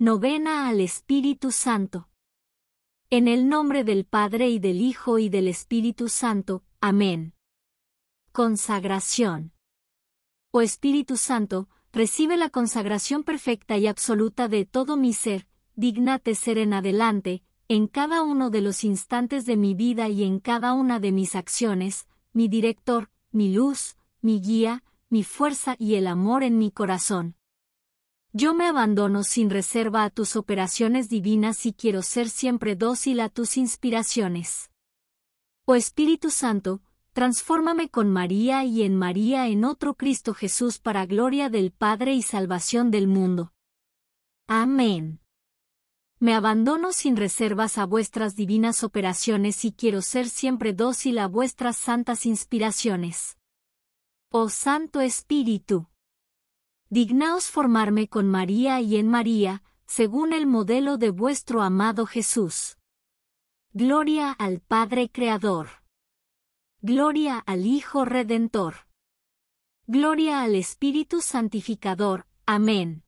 Novena al Espíritu Santo. En el nombre del Padre y del Hijo y del Espíritu Santo. Amén. Consagración. Oh Espíritu Santo, recibe la consagración perfecta y absoluta de todo mi ser, dignate ser en adelante, en cada uno de los instantes de mi vida y en cada una de mis acciones, mi director, mi luz, mi guía, mi fuerza y el amor en mi corazón. Yo me abandono sin reserva a tus operaciones divinas y quiero ser siempre dócil a tus inspiraciones. Oh Espíritu Santo, transfórmame con María y en María en otro Cristo Jesús para gloria del Padre y salvación del mundo. Amén. Me abandono sin reservas a vuestras divinas operaciones y quiero ser siempre dócil a vuestras santas inspiraciones. Oh Santo Espíritu. Dignaos formarme con María y en María, según el modelo de vuestro amado Jesús. Gloria al Padre Creador. Gloria al Hijo Redentor. Gloria al Espíritu Santificador. Amén.